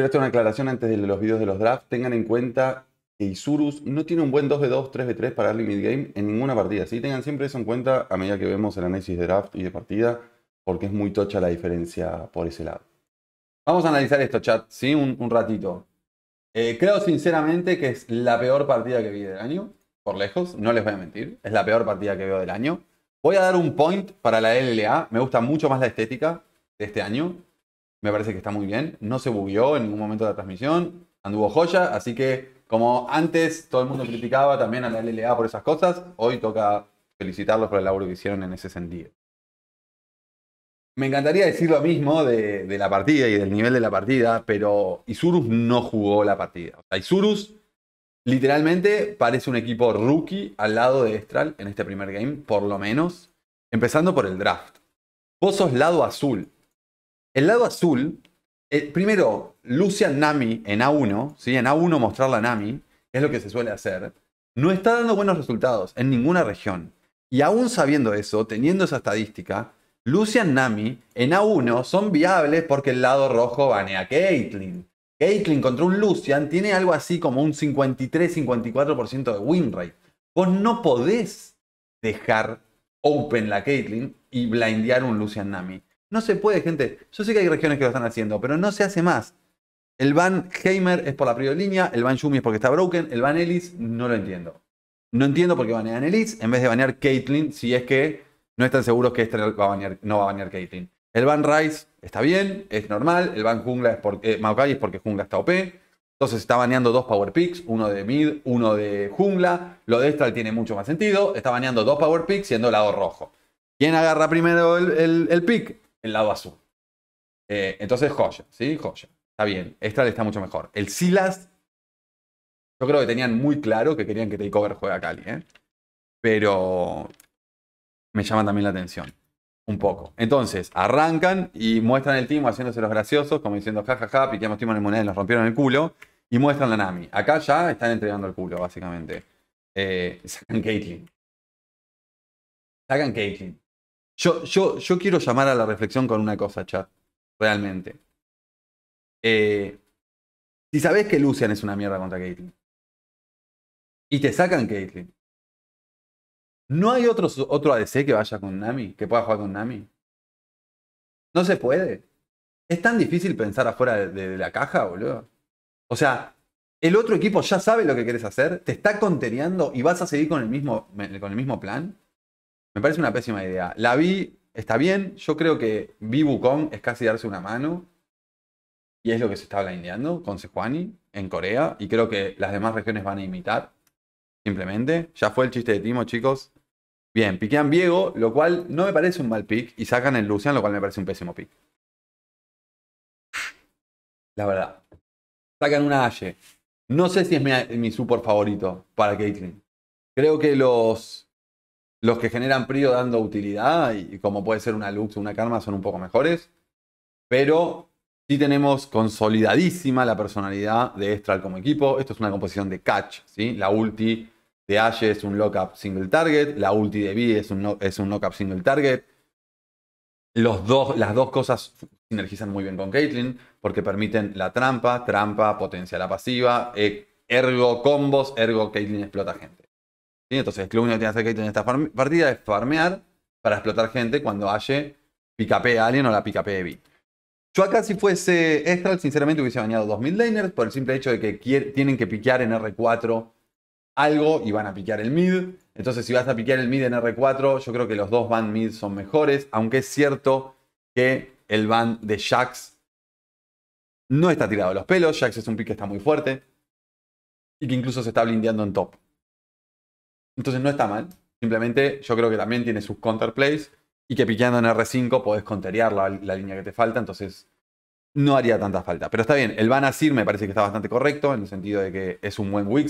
Quiero hacer una aclaración antes de los videos de los drafts. Tengan en cuenta que Isurus no tiene un buen 2 v 2, 3 v 3 para early mid game en ninguna partida. Tengan siempre eso en cuenta a medida que vemos el análisis de draft y de partida, porque es muy tocha la diferencia por ese lado. Vamos a analizar esto, chat, ¿sí? un, ratito. Eh, creo sinceramente que es la peor partida que vi del año, por lejos, no les voy a mentir, es la peor partida que veo del año. Voy a dar un point para la LLA, me gusta mucho más la estética de este año, me parece que está muy bien. No se bugueó en ningún momento de la transmisión, anduvo joya, así que como antes todo el mundo criticaba también a la LLA por esas cosas, hoy toca felicitarlos por el labor que hicieron en ese sentido. Me encantaría decir lo mismo de, la partida y del nivel de la partida, pero Isurus no jugó la partida. Isurus literalmente parece un equipo rookie al lado de Estral en este primer game, por lo menos, empezando por el draft. Pozos lado azul, el lado azul, eh, primero, Lucian Nami en A1, ¿sí? en A1 mostrar la Nami, es lo que se suele hacer, no está dando buenos resultados en ninguna región. Y aún sabiendo eso, teniendo esa estadística, Lucian Nami en A1 son viables porque el lado rojo banea a Caitlyn. Caitlyn contra un Lucian tiene algo así como un 53-54% de win rate. Vos no podés dejar open la Caitlyn y blindear un Lucian Nami. No se puede, gente. Yo sé que hay regiones que lo están haciendo, pero no se hace más. El ban Heimer es por la prior línea. el ban Shumi es porque está broken, el ban Ellis no lo entiendo. No entiendo por qué banean Ellis en vez de banear Caitlyn si es que no están seguros que este no va a banear Caitlyn. El ban Rice está bien, es normal. El ban Jungla es porque, eh, Maokai es porque Jungla está OP. Entonces está baneando dos power picks, uno de mid, uno de jungla. Lo de Estral tiene mucho más sentido. Está baneando dos power picks siendo el lado rojo. ¿Quién agarra primero el, el pick? el lado azul. Eh, entonces, joya, ¿sí? Joya. Está bien, esta está mucho mejor. El Silas, yo creo que tenían muy claro que querían que Takeover juegue a Cali, ¿eh? Pero me llama también la atención. Un poco. Entonces, arrancan y muestran el team haciéndose los graciosos, como diciendo, jajaja, piquemos ja, en el moneda y nos rompieron el culo. Y muestran la Nami. Acá ya están entregando el culo, básicamente. Eh, sacan Caitlyn. Sacan Caitlyn. Yo, yo, yo quiero llamar a la reflexión con una cosa, chat. Realmente. Eh, si sabes que Lucian es una mierda contra Caitlyn. Y te sacan Caitlyn. ¿No hay otro, otro ADC que vaya con Nami? ¿Que pueda jugar con Nami? No se puede. Es tan difícil pensar afuera de, la caja, boludo. O sea, el otro equipo ya sabe lo que quieres hacer, te está conteniendo y vas a seguir con el mismo, con el mismo plan. Me parece una pésima idea. La vi, está bien. Yo creo que vi es casi darse una mano. Y es lo que se está blindeando con Sejuani en Corea. Y creo que las demás regiones van a imitar. Simplemente. Ya fue el chiste de Timo, chicos. Bien, piquean Viego. lo cual no me parece un mal pick. Y sacan el Lucian, lo cual me parece un pésimo pick. La verdad. Sacan una Ashe. No sé si es mi, mi favorito para Caitlyn. Creo que los los que generan PRIO dando utilidad, y como puede ser una Lux o una Karma, son un poco mejores. Pero sí tenemos consolidadísima la personalidad de Estral como equipo. Esto es una composición de catch, ¿sí? La ulti de Ashe es un lockup single target, la ulti de B es un, es un lockup single target. las dos cosas sinergizan muy bien con Caitlyn porque permiten la trampa, trampa, potencia la pasiva, e, ergo combos, ergo Caitlyn explota gente. Entonces, lo único que tiene que hacer en esta partida es farmear para explotar gente cuando haya picapé a alguien o la de B. Yo acá si fuese Estral, sinceramente hubiese bañado 2000 laners por el simple hecho de que tienen que piquear en R4 algo y van a piquear el mid. Entonces si vas a piquear el mid en R4, yo creo que los dos van mid son mejores, aunque es cierto que el ban de Jax no está tirado a los pelos, Jax es un pick que está muy fuerte y que incluso se está blindeando en top. Entonces no está mal. Simplemente yo creo que también tiene sus counterplays y que piqueando en R5 podés conterear la, línea que te falta, entonces no haría tanta falta. Pero está bien, el Asir me parece que está bastante correcto en el sentido de que es un buen weak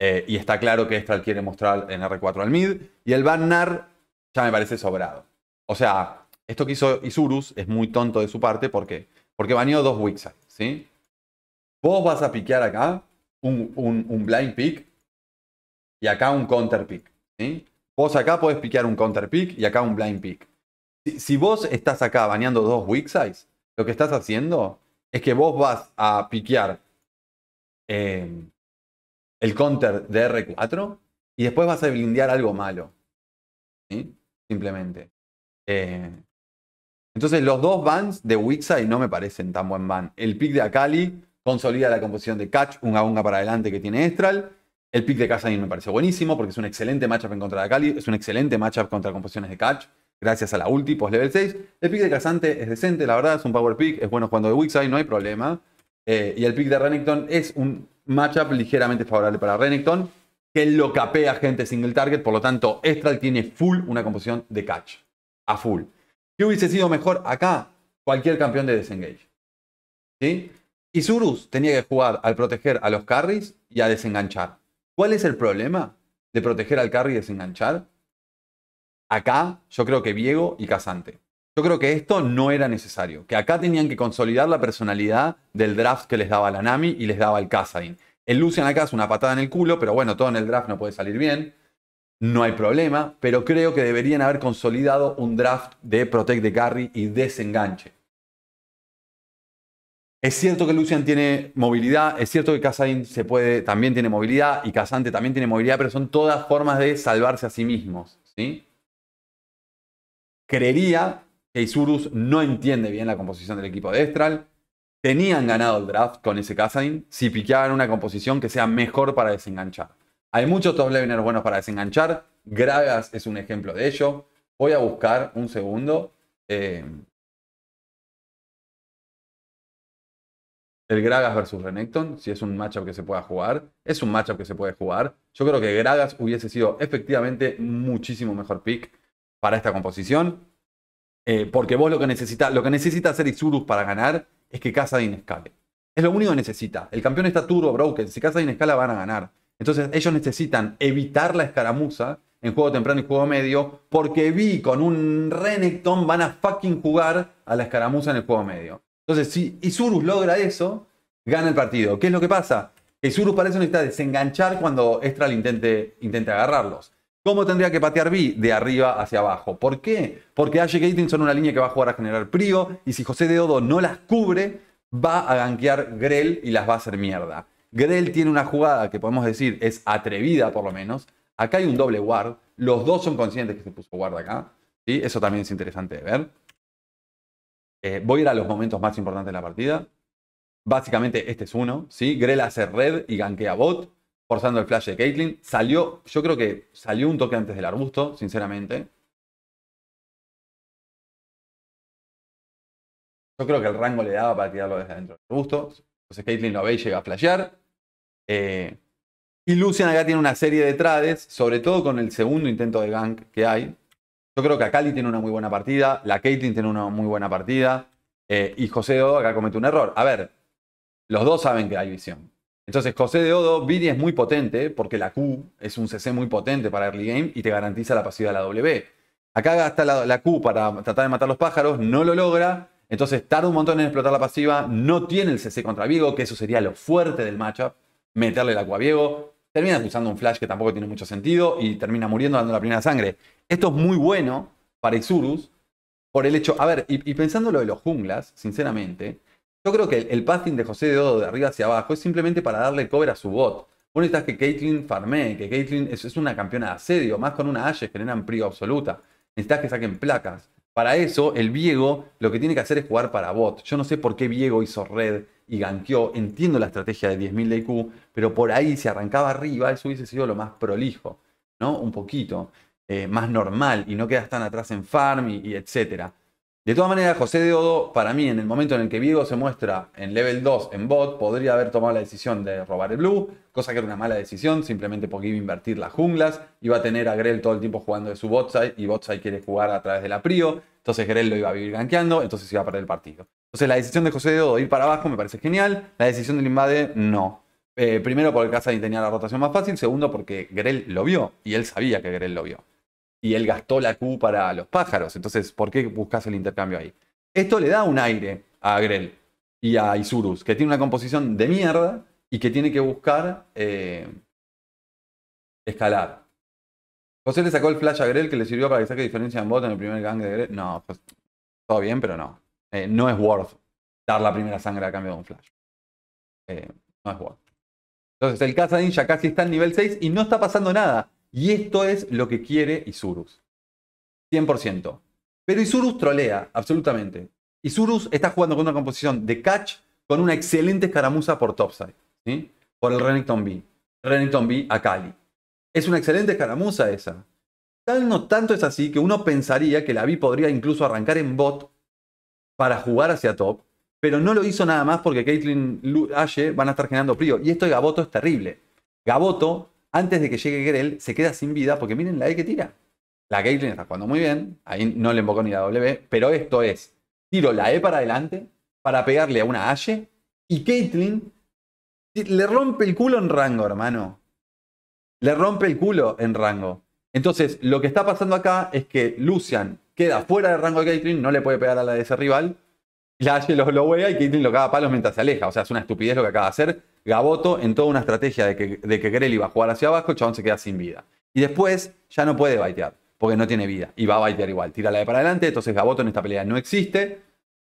eh, y está claro que Estral quiere mostrar en R4 al mid y el nar ya me parece sobrado. O sea, esto que hizo Isurus es muy tonto de su parte, ¿por qué? Porque baneó dos weak ¿sí? Vos vas a piquear acá un blind pick y acá un counter pick. Vos acá podés piquear un counter pick y acá un blind pick. Si, vos estás acá baneando dos weak lo que estás haciendo es que vos vas a piquear eh, el counter de R4 y después vas a blindear algo malo. Simplemente. Eh, entonces los dos bans de Wixai no me parecen tan buen ban. El pick de Akali consolida la composición de Catch, un para adelante que tiene Estral. El pick de Kassadin me pareció buenísimo porque es un excelente matchup en contra de Cali, es un excelente matchup contra composiciones de catch, gracias a la ulti post level 6. El pick de Casante es decente, la verdad, es un power pick, es bueno cuando de Wixai, no hay problema. Eh, y el pick de Renekton es un matchup ligeramente favorable para Renekton, que lo capea gente single target, por lo tanto, Estral tiene full una composición de catch, a full. ¿Qué hubiese sido mejor acá? Cualquier campeón de desengage. ¿Sí? Y Surus tenía que jugar al proteger a los carries y a desenganchar. ¿Cuál es el problema de proteger al carry y desenganchar? Acá yo creo que Viego y Casante. Yo creo que esto no era necesario, que acá tenían que consolidar la personalidad del draft que les daba la Nami y les daba el Kassadin. El Lucian acá es una patada en el culo, pero bueno, todo en el draft no puede salir bien. No hay problema, pero creo que deberían haber consolidado un draft de Protect de Carry y desenganche. Es cierto que Lucian tiene movilidad, es cierto que Casain se puede, también tiene movilidad y Casante también tiene movilidad, pero son todas formas de salvarse a sí mismos. ¿sí? Creería que Isurus no entiende bien la composición del equipo de Estral. Tenían ganado el draft con ese Casain si piqueaban una composición que sea mejor para desenganchar. Hay muchos top buenos para desenganchar. Gragas es un ejemplo de ello. Voy a buscar un segundo. Eh, el Gragas versus Renekton, si es un matchup que se pueda jugar, es un matchup que se puede jugar. Yo creo que Gragas hubiese sido efectivamente muchísimo mejor pick para esta composición. Eh, porque vos lo que necesita, lo que necesita hacer Isurus para ganar es que Kazadin escale. Es lo único que necesita. El campeón está turbo broken. Si Kazadin escala van a ganar. Entonces ellos necesitan evitar la escaramuza en juego temprano y juego medio. Porque Vi con un Renekton van a fucking jugar a la escaramuza en el juego medio. Entonces, si Isurus logra eso, gana el partido. ¿Qué es lo que pasa? Isurus para eso necesita desenganchar cuando Estral intente, agarrarlos. ¿Cómo tendría que patear B? De arriba hacia abajo. ¿Por qué? Porque Ashe Gating son una línea que va a jugar a generar prio y si José de Odo no las cubre, va a ganquear Grell y las va a hacer mierda. Grell tiene una jugada que podemos decir es atrevida por lo menos. Acá hay un doble guard. Los dos son conscientes que se puso guard acá. Eso también es interesante de ver. Eh, voy a ir a los momentos más importantes de la partida. Básicamente, este es uno, ¿sí? Grell hace red y gankea bot, forzando el flash de Caitlyn. Salió, yo creo que salió un toque antes del arbusto, sinceramente. Yo creo que el rango le daba para tirarlo desde adentro del arbusto. Entonces Caitlyn lo ve y llega a flashear. Eh, y Lucian acá tiene una serie de trades, sobre todo con el segundo intento de gank que hay. Yo creo que Akali tiene una muy buena partida, la Caitlyn tiene una muy buena partida eh, y José de Odo acá comete un error. A ver, los dos saben que hay visión. Entonces, José de Odo, Viri es muy potente porque la Q es un CC muy potente para early game y te garantiza la pasiva de la W. Acá gasta la, Q para tratar de matar los pájaros, no lo logra, entonces tarda un montón en explotar la pasiva, no tiene el CC contra Viego, que eso sería lo fuerte del matchup, meterle la Q a Viego. Termina usando un flash que tampoco tiene mucho sentido y termina muriendo dando la primera sangre. Esto es muy bueno para Isurus por el hecho, a ver, y, pensando lo de los junglas, sinceramente, yo creo que el, de José de Dodo de arriba hacia abajo es simplemente para darle cover a su bot. Vos necesitas que Caitlyn farmé, que Caitlyn es, una campeona de asedio, más con una Ashe generan prio absoluta. Necesitas que saquen placas. Para eso, el Viego lo que tiene que hacer es jugar para bot. Yo no sé por qué Viego hizo red y ganqueó. Entiendo la estrategia de 10.000 de IQ, pero por ahí, si arrancaba arriba, eso hubiese sido lo más prolijo, ¿no? Un poquito. Eh, más normal y no quedas tan atrás en farm y, etcétera. De todas maneras, José de Odo, para mí, en el momento en el que Vigo se muestra en level 2 en bot, podría haber tomado la decisión de robar el blue, cosa que era una mala decisión, simplemente porque iba a invertir las junglas, iba a tener a Grell todo el tiempo jugando de su bot side, y bot side quiere jugar a través de la prio, entonces Grell lo iba a vivir gankeando, entonces iba a perder el partido. Entonces la decisión de José de Odo ir para abajo me parece genial, la decisión del invade no. Eh, primero porque Kazadin tenía la rotación más fácil, segundo porque Grell lo vio y él sabía que Grell lo vio y él gastó la Q para los pájaros. Entonces, ¿por qué buscas el intercambio ahí? Esto le da un aire a Grell y a Isurus, que tiene una composición de mierda y que tiene que buscar eh, escalar. José le sacó el flash a Grell que le sirvió para que saque diferencia en bot en el primer gang de Grell. No, pues, todo bien, pero no. Eh, no es worth dar la primera sangre a cambio de un flash. Eh, no es worth. Entonces el Kazadin ya casi está en nivel 6 y no está pasando nada. Y esto es lo que quiere Isurus. 100%. Pero Isurus trolea, absolutamente. Isurus está jugando con una composición de catch con una excelente escaramuza por topside, ¿sí? por el Renekton B. Renekton B a Kali. Es una excelente escaramuza esa. Tal no tanto es así que uno pensaría que la B podría incluso arrancar en bot para jugar hacia top, pero no lo hizo nada más porque Caitlyn Ashe van a estar generando frío. Y esto de Gaboto es terrible. Gaboto antes de que llegue Grell, se queda sin vida porque miren la E que tira. La Caitlyn está jugando muy bien, ahí no le invocó ni la W, pero esto es, tiro la E para adelante para pegarle a una Ashe y Caitlyn le rompe el culo en rango, hermano. Le rompe el culo en rango. Entonces, lo que está pasando acá es que Lucian queda fuera del rango de Caitlyn, no le puede pegar a la de ese rival, la Ashe lo, lo y Caitlyn lo caga a palos mientras se aleja. O sea, es una estupidez lo que acaba de hacer Gaboto en toda una estrategia de que, Greli va a jugar hacia abajo, el chabón se queda sin vida. Y después ya no puede baitear, porque no tiene vida. Y va a baitear igual. Tira la de para adelante, entonces Gaboto en esta pelea no existe.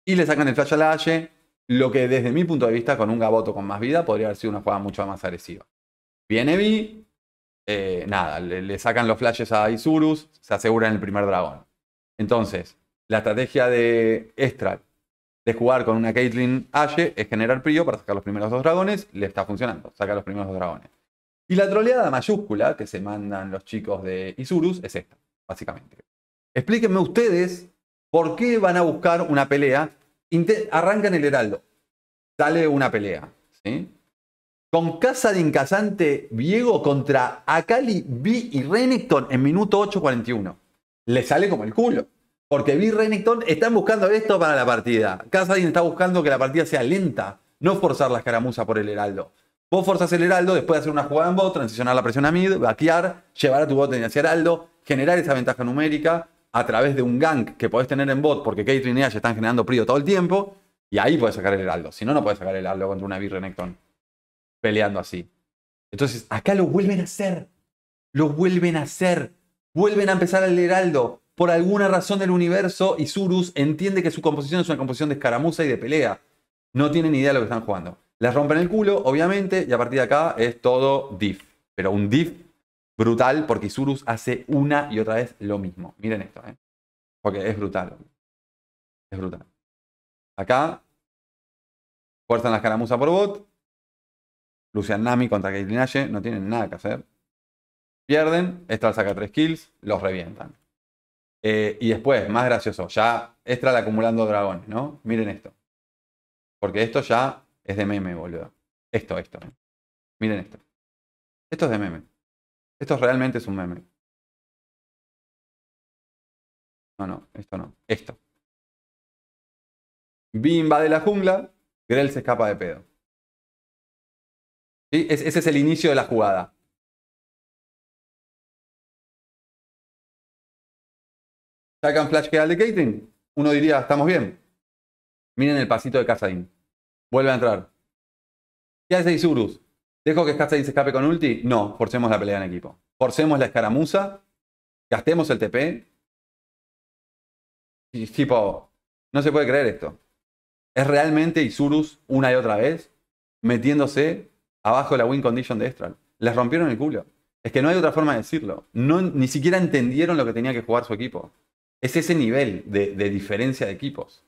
Y le sacan el flash a la Aye, lo que desde mi punto de vista, con un Gaboto con más vida, podría haber sido una jugada mucho más agresiva. Viene Vi, eh, nada, le, sacan los flashes a Isurus, se aseguran el primer dragón. Entonces, la estrategia de Estral de jugar con una Caitlyn Ashe es generar prio para sacar los primeros dos dragones. Le está funcionando, saca los primeros dos dragones. Y la troleada mayúscula que se mandan los chicos de Isurus es esta, básicamente. Explíquenme ustedes por qué van a buscar una pelea. arrancan el heraldo. Sale una pelea. ¿sí? Con Casa de Incasante Diego contra Akali, B y Renekton en minuto 8.41. Le sale como el culo. Porque Bill Rennington están buscando esto para la partida. Casadin está buscando que la partida sea lenta, no forzar la escaramuza por el heraldo. Vos forzas el heraldo, después de hacer una jugada en bot, transicionar la presión a mid, vaquear, llevar a tu bot hacia heraldo, generar esa ventaja numérica a través de un gank que podés tener en bot, porque Caitlyn y Ashe están generando prio todo el tiempo, y ahí podés sacar el heraldo. Si no, no podés sacar el heraldo contra una Bill peleando así. Entonces, acá lo vuelven a hacer. Lo vuelven a hacer. Vuelven a empezar el heraldo por alguna razón del universo, Isurus entiende que su composición es una composición de escaramuza y de pelea. No tienen ni idea de lo que están jugando. Les rompen el culo, obviamente, y a partir de acá es todo diff. Pero un diff brutal porque Isurus hace una y otra vez lo mismo. Miren esto, ¿eh? Porque es brutal. Es brutal. Acá fuerzan la escaramuza por bot. Lucian Nami contra Caitlyn Ashe no tienen nada que hacer. Pierden, Estral saca tres kills, los revientan. Eh, y después, más gracioso, ya Estral acumulando dragones, ¿no? Miren esto. Porque esto ya es de meme, boludo. Esto, esto. Miren esto. Esto es de meme. Esto realmente es un meme. No, no, esto no. Esto. Bimba de la jungla, Grell se escapa de pedo. Ese es el inicio de la jugada. Sacan Flash que de Caitlyn. Uno diría, estamos bien. Miren el pasito de Kazadin. Vuelve a entrar. ¿Qué hace Isurus? ¿Dejo que Kazadin se escape con ulti? No, forcemos la pelea en equipo. Forcemos la escaramuza. Gastemos el TP. tipo, no se puede creer esto. Es realmente Isurus una y otra vez metiéndose abajo de la win condition de Estral. Les rompieron el culo. Es que no hay otra forma de decirlo. ni siquiera entendieron lo que tenía que jugar su equipo. Es ese nivel de, diferencia de equipos.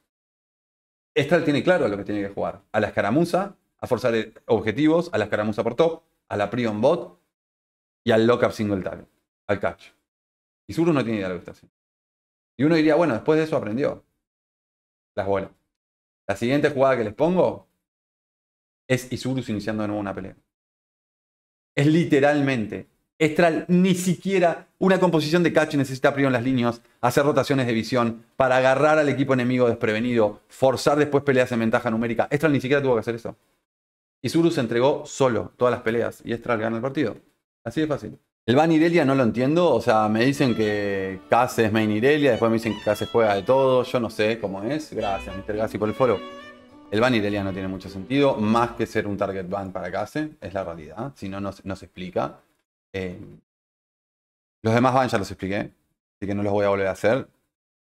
Estral tiene claro a lo que tiene que jugar. A la escaramuza, a forzar e- objetivos, a la escaramuza por top, a la prion bot y al up single target, al catch. Y no tiene idea de lo que está haciendo. Y uno diría, bueno, después de eso aprendió. Las bolas. La siguiente jugada que les pongo es Isurus iniciando de nuevo una pelea. Es literalmente Estral ni siquiera una composición de catch necesita abrir en las líneas, hacer rotaciones de visión para agarrar al equipo enemigo desprevenido, forzar después peleas en ventaja numérica. Estral ni siquiera tuvo que hacer eso. Isuru se entregó solo todas las peleas y Estral gana el partido. Así de fácil. El Van Irelia no lo entiendo, o sea, me dicen que Case es main Irelia, después me dicen que Case juega de todo, yo no sé cómo es. Gracias, Mr. Gassi, por el foro. El ban Irelia no tiene mucho sentido, más que ser un target ban para Case, es la realidad, si no, no se explica. Eh, los demás van, ya los expliqué, así que no los voy a volver a hacer.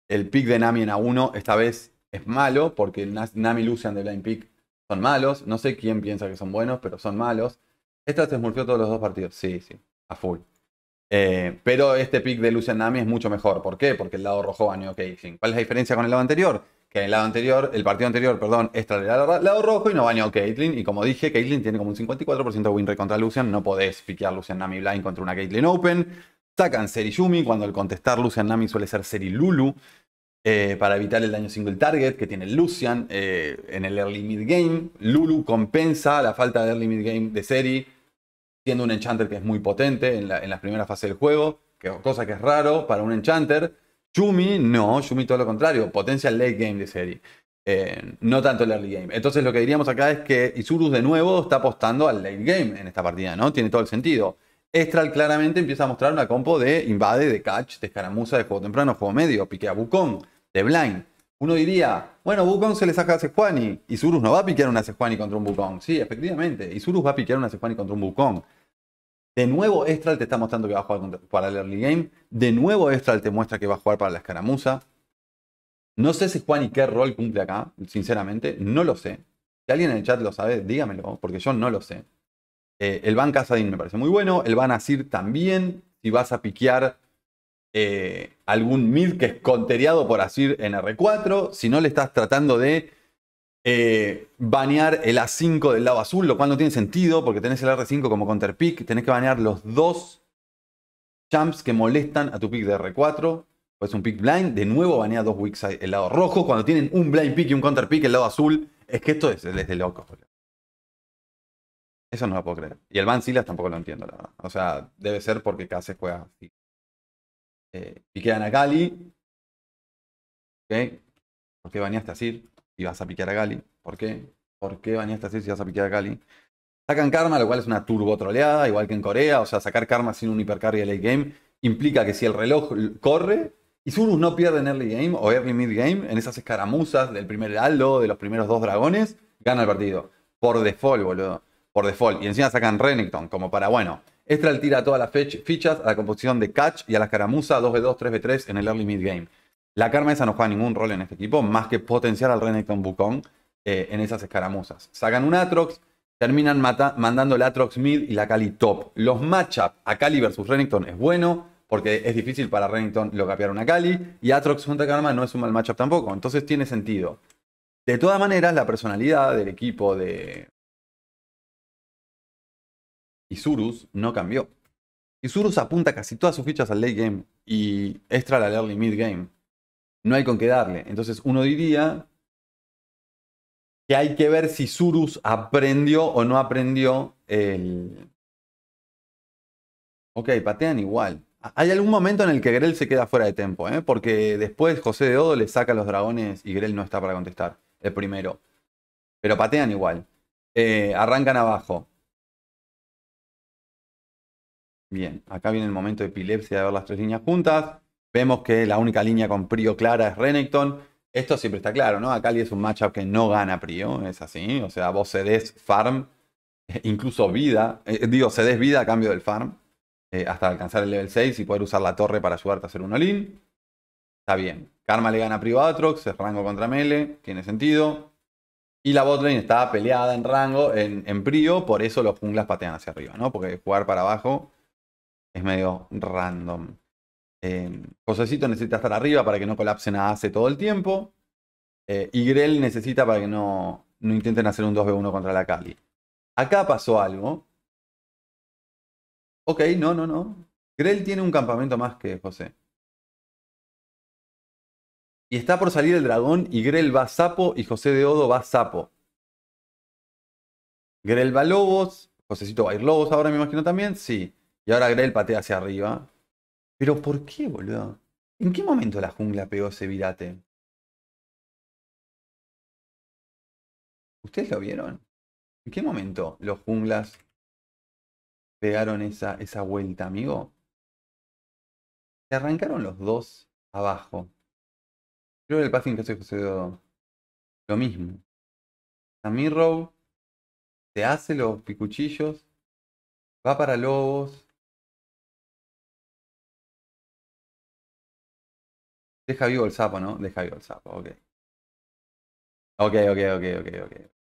El pick de Nami en A1 esta vez es malo, porque Nami Lucian de Blind Pick son malos. No sé quién piensa que son buenos, pero son malos. Esta se esmurfió todos los dos partidos, sí, sí, a full. Eh, pero este pick de Lucian Nami es mucho mejor. ¿Por qué? Porque el lado rojo baneó Caging. ¿Cuál es la diferencia con el lado anterior? que en el lado anterior, el partido anterior, perdón, es este del lado rojo y no bañó Caitlyn. Y como dije, Caitlyn tiene como un 54% win rate contra Lucian. No podés piquear Lucian Nami Blind contra una Caitlyn Open. Sacan Seri Yumi cuando al contestar Lucian Nami suele ser Seri Lulu. Eh, para evitar el daño single target que tiene Lucian eh, en el early mid game. Lulu compensa la falta de early mid game de Seri, siendo un enchanter que es muy potente en la, primeras fases del juego, que, cosa que es raro para un enchanter. Yumi, no, Yumi todo lo contrario, potencia el late game de serie. Eh, no tanto el early game. Entonces lo que diríamos acá es que Isurus de nuevo está apostando al late game en esta partida, ¿no? Tiene todo el sentido. Estral claramente empieza a mostrar una compo de invade, de catch, de escaramuza, de juego temprano, juego medio, pique a Bukong, de blind. Uno diría, bueno, Bukong se le saca a Sejuani. Isurus no va a piquear una Sejuani contra un Bukong. Sí, efectivamente, Isurus va a piquear una Sejuani contra un Bukong. De nuevo, Estral te está mostrando que va a jugar para el early game. De nuevo, Estral te muestra que va a jugar para la escaramuza. No sé si Juan y qué rol cumple acá, sinceramente, no lo sé. Si alguien en el chat lo sabe, dígamelo, porque yo no lo sé. Eh, el Van Casadin me parece muy bueno, el Van Asir también. Si vas a piquear eh, algún mid que es conteriado por Asir en R4, si no le estás tratando de eh, banear el A5 del lado azul, lo cual no tiene sentido porque tenés el R5 como counter pick, tenés que banear los dos champs que molestan a tu pick de R4. Pues un pick blind, de nuevo banea dos wicks el lado rojo. Cuando tienen un blind pick y un counter pick el lado azul, es que esto es, desde de locos, Eso no lo puedo creer. Y el Van Silas tampoco lo entiendo, la verdad. O sea, debe ser porque casi juega así. Eh, y quedan a Cali. ¿Por qué baneaste así y vas a piquear a Gali. ¿Por qué? ¿Por qué bañaste así si vas a piquear a Gali? Sacan karma, lo cual es una turbo troleada, igual que en Corea. O sea, sacar karma sin un hipercarry de late game implica que si el reloj corre, y Zuru no pierde en early game o early mid game, en esas escaramuzas del primer Aldo, de los primeros dos dragones, gana el partido. Por default, boludo. Por default. Y encima sacan Renekton, como para, bueno, Estral tira todas las fichas a la composición de catch y a la escaramuza 2v2, 3v3 en el early mid game. La Karma esa no juega ningún rol en este equipo, más que potenciar al Renekton eh, en esas escaramuzas. Sacan un Atrox, terminan mandando el Atrox mid y la Kali top. Los matchups a Kali versus Renekton es bueno, porque es difícil para Renekton lo capear una Kali, y Atrox contra Karma no es un mal matchup tampoco, entonces tiene sentido. De todas maneras, la personalidad del equipo de Isurus no cambió. Isurus apunta casi todas sus fichas al late game y extra la early mid game no hay con qué darle. Entonces uno diría que hay que ver si Surus aprendió o no aprendió el... Ok, patean igual. Hay algún momento en el que Grell se queda fuera de tempo, ¿eh? porque después José de Odo le saca los dragones y Grell no está para contestar, el primero. Pero patean igual. Eh, arrancan abajo. Bien, acá viene el momento de epilepsia de ver las tres líneas juntas. Vemos que la única línea con Prio clara es Renekton. Esto siempre está claro, ¿no? Akali es un matchup que no gana Prio, es así. O sea, vos cedes farm, eh, incluso vida. Eh, digo, digo, cedes vida a cambio del farm. Eh, hasta alcanzar el level 6 y poder usar la torre para ayudarte a hacer un all Está bien. Karma le gana a Atrox, es rango contra Mele, tiene sentido. Y la botlane está peleada en rango, en, en Prio, por eso los junglas patean hacia arriba, ¿no? Porque jugar para abajo es medio random. Em, Josecito necesita estar arriba para que no colapsen a hace todo el tiempo. Eh, y Grell necesita para que no, no intenten hacer un 2v1 contra la Cali. Acá pasó algo. Ok, no, no, no. Grell tiene un campamento más que José. Y está por salir el dragón y Grell va sapo y José de Odo va sapo. Grell va lobos. Josecito va a ir lobos ahora me imagino también. Sí. Y ahora Grell patea hacia arriba. Pero ¿por qué, boludo? ¿En qué momento la jungla pegó ese virate? ¿Ustedes lo vieron? ¿En qué momento los junglas pegaron esa, esa vuelta, amigo? Se arrancaron los dos abajo. Creo que el passing que se sucedió lo mismo. Samirrow se hace los picuchillos, va para Lobos, Deja vivo el sapo, ¿no? Deja vivo el sapo, ok. Ok, ok, ok, ok, ok.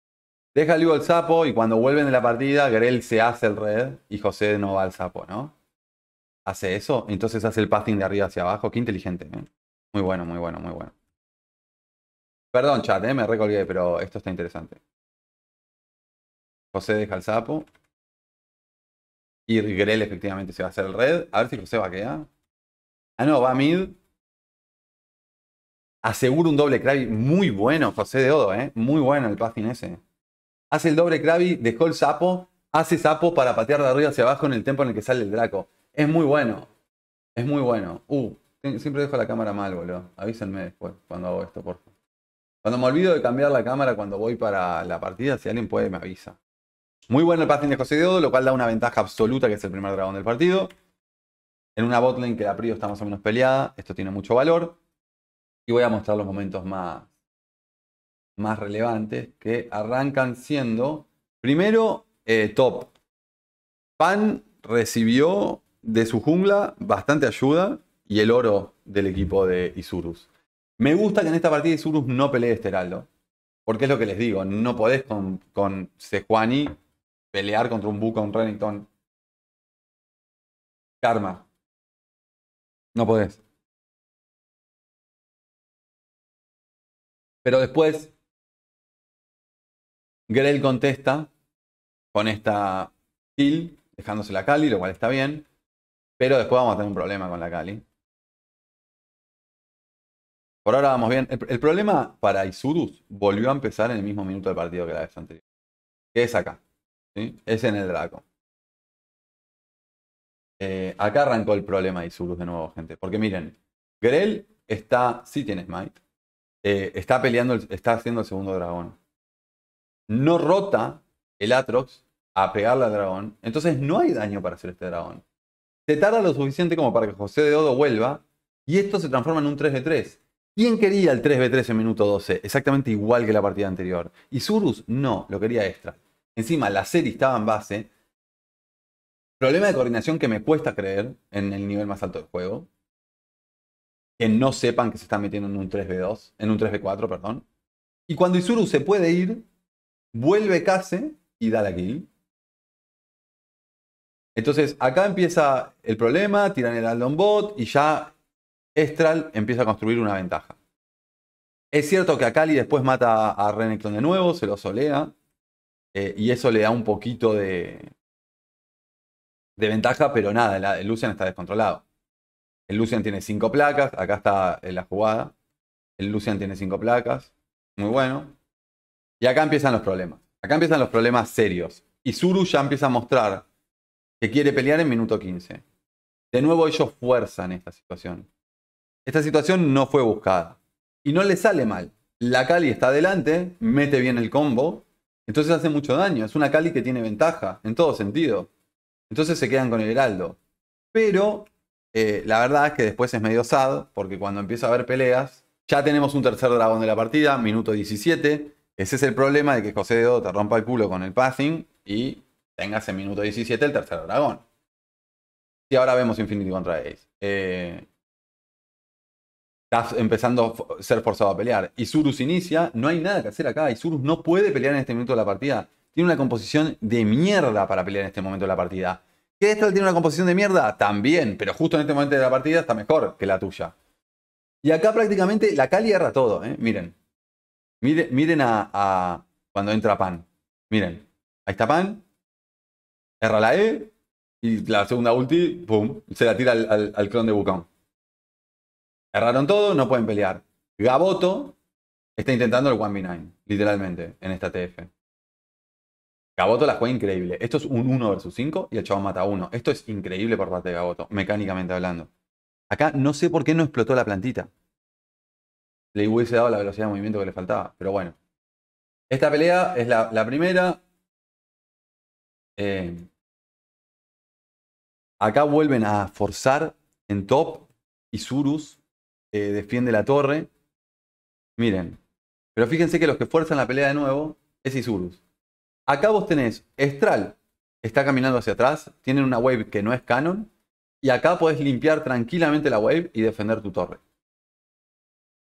Deja vivo el sapo y cuando vuelven de la partida, Grell se hace el red y José no va al sapo, ¿no? Hace eso, entonces hace el passing de arriba hacia abajo. Qué inteligente, ¿eh? Muy bueno, muy bueno, muy bueno. Perdón, chat, ¿eh? me recolgué, pero esto está interesante. José deja el sapo. Y Grell efectivamente se va a hacer el red. A ver si José va a quedar. Ah, no, va a mid. Asegura un doble Krabby muy bueno, José de Odo, ¿eh? Muy bueno el passing ese. Hace el doble Krabby, dejó el sapo, hace sapo para patear de arriba hacia abajo en el tiempo en el que sale el Draco. Es muy bueno. Es muy bueno. Uh, siempre dejo la cámara mal, boludo. Avísenme después cuando hago esto, por favor. Cuando me olvido de cambiar la cámara cuando voy para la partida, si alguien puede, me avisa. Muy bueno el passing de José Odo. lo cual da una ventaja absoluta, que es el primer dragón del partido. En una botlane que la Prio está más o menos peleada, esto tiene mucho valor y voy a mostrar los momentos más, más relevantes que arrancan siendo, primero, eh, top. Pan recibió de su jungla bastante ayuda y el oro del equipo de Isurus. Me gusta que en esta partida Isurus no pelee este heraldo. Porque es lo que les digo, no podés con, con Sejuani pelear contra un Buca, un Rennington. Karma. No podés. Pero después, Grell contesta con esta kill, dejándose la Kali, lo cual está bien. Pero después vamos a tener un problema con la Kali. Por ahora vamos bien. El, problema para Isurus volvió a empezar en el mismo minuto del partido que la vez anterior. Que es acá. Es en el Draco. Eh, acá arrancó el problema Isurus de nuevo, gente. Porque miren, Grell está. Sí tiene Smite. Eh, está peleando, está haciendo el segundo dragón. No rota el Atrox a pegarle al dragón, entonces no hay daño para hacer este dragón. Se tarda lo suficiente como para que José de Odo vuelva y esto se transforma en un 3v3. ¿Quién quería el 3v3 en minuto 12? Exactamente igual que la partida anterior. Y Surus no, lo quería extra. Encima, la serie estaba en base. Problema de coordinación que me cuesta creer en el nivel más alto del juego que no sepan que se están metiendo en un 3B2, en un 3B4, perdón. Y cuando Isuru se puede ir, vuelve Kase y da la kill. Entonces acá empieza el problema, tiran el Aldon Bot y ya Estral empieza a construir una ventaja. Es cierto que Akali después mata a Renekton de nuevo, se lo solea. Eh, y eso le da un poquito de, de ventaja, pero nada, la, el Lucian está descontrolado. El Lucian tiene cinco placas. Acá está eh, la jugada. El Lucian tiene cinco placas. Muy bueno. Y acá empiezan los problemas. Acá empiezan los problemas serios. Y Zuru ya empieza a mostrar que quiere pelear en minuto 15. De nuevo ellos fuerzan esta situación. Esta situación no fue buscada. Y no le sale mal. La Cali está adelante, mete bien el combo. Entonces hace mucho daño. Es una Cali que tiene ventaja, en todo sentido. Entonces se quedan con el Heraldo. Pero eh, la verdad es que después es medio sad, porque cuando empieza a haber peleas, ya tenemos un tercer dragón de la partida, minuto 17. Ese es el problema de que José Dedo te rompa el culo con el passing y tengas en minuto 17 el tercer dragón. Y ahora vemos Infinity contra Ace. Eh, estás empezando a ser forzado a pelear. y surus inicia, no hay nada que hacer acá. y Surus no puede pelear en este minuto de la partida. Tiene una composición de mierda para pelear en este momento de la partida. ¿Que esta tiene una composición de mierda? También, pero justo en este momento de la partida está mejor que la tuya. Y acá prácticamente la Cali erra todo, ¿eh? Miren. Miren, a, cuando entra Pan. Miren. Ahí está Pan. Erra la E. Y la segunda ulti, pum, se la tira al, al, al clon de Bucón. Erraron todo, no pueden pelear. Gaboto está intentando el 1v9, literalmente, en esta TF. Gaboto la juega increíble. Esto es un 1 versus 5 y el chavo mata a 1. Esto es increíble por parte de Gaboto, mecánicamente hablando. Acá no sé por qué no explotó la plantita. Le hubiese dado la velocidad de movimiento que le faltaba, pero bueno. Esta pelea es la, primera. Eh, acá vuelven a forzar en top. y eh, defiende la torre. Miren. Pero fíjense que los que fuerzan la pelea de nuevo es Isurus. Acá vos tenés Estral, está caminando hacia atrás, tienen una wave que no es canon, y acá podés limpiar tranquilamente la wave y defender tu torre.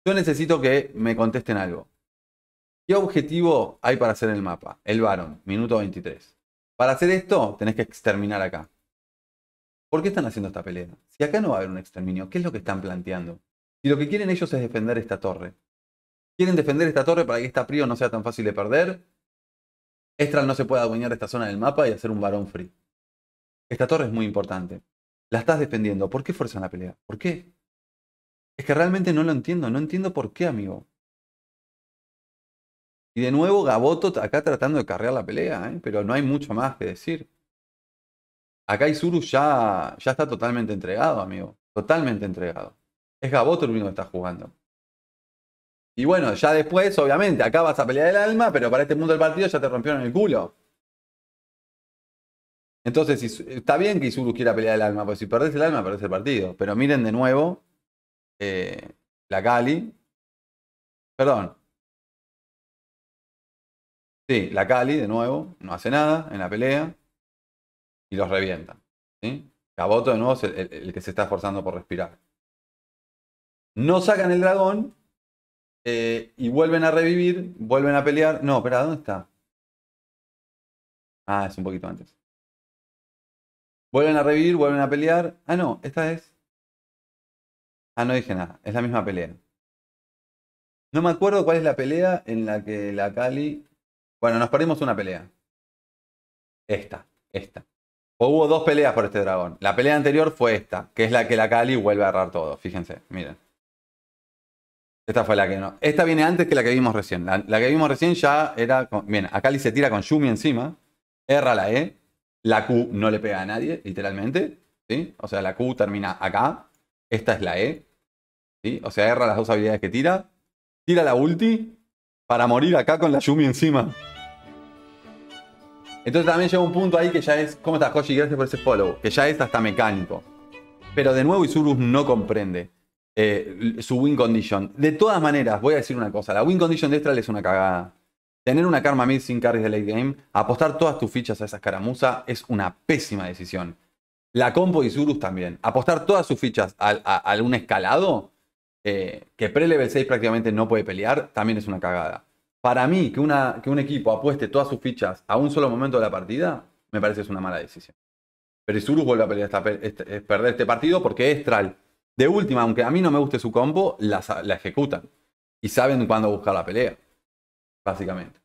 Yo necesito que me contesten algo. ¿Qué objetivo hay para hacer el mapa? El barón, minuto 23. Para hacer esto, tenés que exterminar acá. ¿Por qué están haciendo esta pelea? Si acá no va a haber un exterminio, ¿qué es lo que están planteando? Si lo que quieren ellos es defender esta torre. Quieren defender esta torre para que esta prio no sea tan fácil de perder Estral no se puede adueñar de esta zona del mapa y hacer un varón free. Esta torre es muy importante. La estás defendiendo. ¿Por qué fuerzan la pelea? ¿Por qué? Es que realmente no lo entiendo. No entiendo por qué, amigo. Y de nuevo Gaboto acá tratando de carrear la pelea, ¿eh? pero no hay mucho más que decir. Acá Isuru ya, ya está totalmente entregado, amigo. Totalmente entregado. Es Gaboto el único que está jugando. Y bueno, ya después, obviamente, acá vas a pelear el alma, pero para este punto del partido ya te rompieron el culo. Entonces, está bien que Isurus quiera pelear el alma, porque si perdés el alma, perdés el partido. Pero miren de nuevo eh, la Cali. Perdón. Sí, la Cali, de nuevo, no hace nada en la pelea y los revienta. ¿sí? Caboto, de nuevo, es el, el que se está esforzando por respirar. No sacan el dragón eh, y vuelven a revivir, vuelven a pelear. No, espera, ¿dónde está? Ah, es un poquito antes. Vuelven a revivir, vuelven a pelear. Ah, no, esta es. Ah, no dije nada, es la misma pelea. No me acuerdo cuál es la pelea en la que la Cali. Bueno, nos perdimos una pelea. Esta, esta. O hubo dos peleas por este dragón. La pelea anterior fue esta, que es la que la Cali vuelve a agarrar todo. Fíjense, miren. Esta fue la que no. Esta viene antes que la que vimos recién. La, que vimos recién ya era. Mira, acá Akali se tira con Yumi encima. Erra la E. La Q no le pega a nadie, literalmente. ¿sí? O sea, la Q termina acá. Esta es la E. ¿sí? O sea, erra las dos habilidades que tira. Tira la ulti para morir acá con la Yumi encima. Entonces también llega un punto ahí que ya es. ¿Cómo estás, Joshi? Gracias por ese follow. Que ya es hasta mecánico. Pero de nuevo, Isurus no comprende eh, su win condition. De todas maneras, voy a decir una cosa: la win condition de Estral es una cagada. Tener una Karma Mid sin carries de late game, apostar todas tus fichas a esa escaramuza es una pésima decisión. La compo de Zurus también. Apostar todas sus fichas a, algún escalado eh, que pre-level 6 prácticamente no puede pelear también es una cagada. Para mí, que, un equipo apueste todas sus fichas a un solo momento de la partida, me parece es una mala decisión. Pero Isurus vuelve a este, eh, perder este partido porque Estral de última, aunque a mí no me guste su combo, la, ejecutan. Y saben cuándo buscar la pelea, básicamente.